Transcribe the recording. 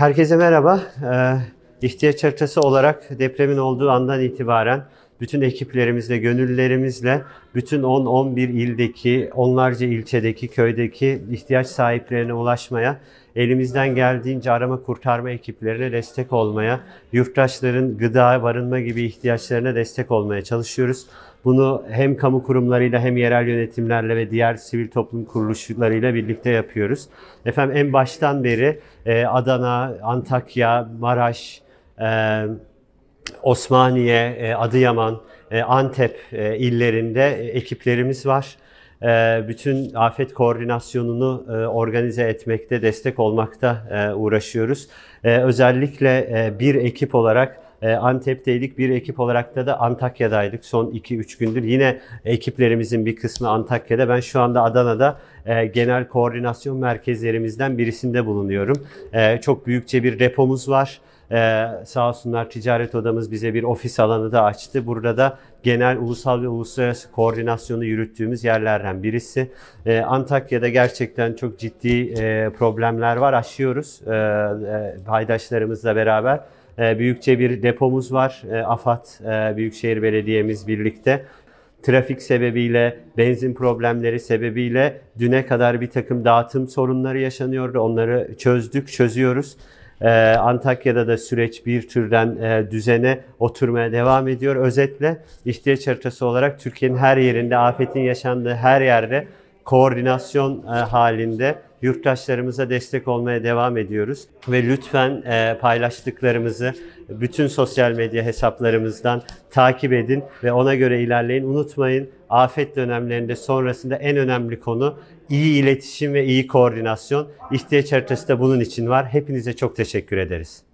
Herkese merhaba. Ee, İhtiyaç haritası olarak depremin olduğu andan itibaren bütün ekiplerimizle, gönüllerimizle, bütün 10-11 ildeki, onlarca ilçedeki, köydeki ihtiyaç sahiplerine ulaşmaya, elimizden geldiğince arama kurtarma ekiplerine destek olmaya, yurttaşların gıda, barınma gibi ihtiyaçlarına destek olmaya çalışıyoruz. Bunu hem kamu kurumlarıyla hem yerel yönetimlerle ve diğer sivil toplum kuruluşlarıyla birlikte yapıyoruz. Efendim en baştan beri e, Adana, Antakya, Maraş, e, Osmaniye, e, Adıyaman, e, Antep e, illerinde ekiplerimiz var. Bütün afet koordinasyonunu organize etmekte, destek olmakta uğraşıyoruz. Özellikle bir ekip olarak Antep'teydik. Bir ekip olarak da da Antakya'daydık son 2-3 gündür. Yine ekiplerimizin bir kısmı Antakya'da. Ben şu anda Adana'da genel koordinasyon merkezlerimizden birisinde bulunuyorum. Çok büyükçe bir repo'muz var. Ee, sağ olsunlar ticaret odamız bize bir ofis alanı da açtı. Burada da genel ulusal ve uluslararası koordinasyonu yürüttüğümüz yerlerden birisi. Ee, Antakya'da gerçekten çok ciddi e, problemler var. Aşıyoruz e, e paydaşlarımızla beraber. E, büyükçe bir depomuz var. E, AFAD, e, Büyükşehir Belediye'miz birlikte trafik sebebiyle, benzin problemleri sebebiyle düne kadar bir takım dağıtım sorunları yaşanıyordu. Onları çözdük, çözüyoruz. Ee, Antakya'da da süreç bir türden e, düzene oturmaya devam ediyor. Özetle ihtiyaç haritası olarak Türkiye'nin her yerinde, afetin yaşandığı her yerde koordinasyon e, halinde yurttaşlarımıza destek olmaya devam ediyoruz. Ve lütfen e, paylaştıklarımızı bütün sosyal medya hesaplarımızdan takip edin ve ona göre ilerleyin. Unutmayın afet dönemlerinde sonrasında en önemli konu iyi iletişim ve iyi koordinasyon. İhtiyaç haritası da bunun için var. Hepinize çok teşekkür ederiz.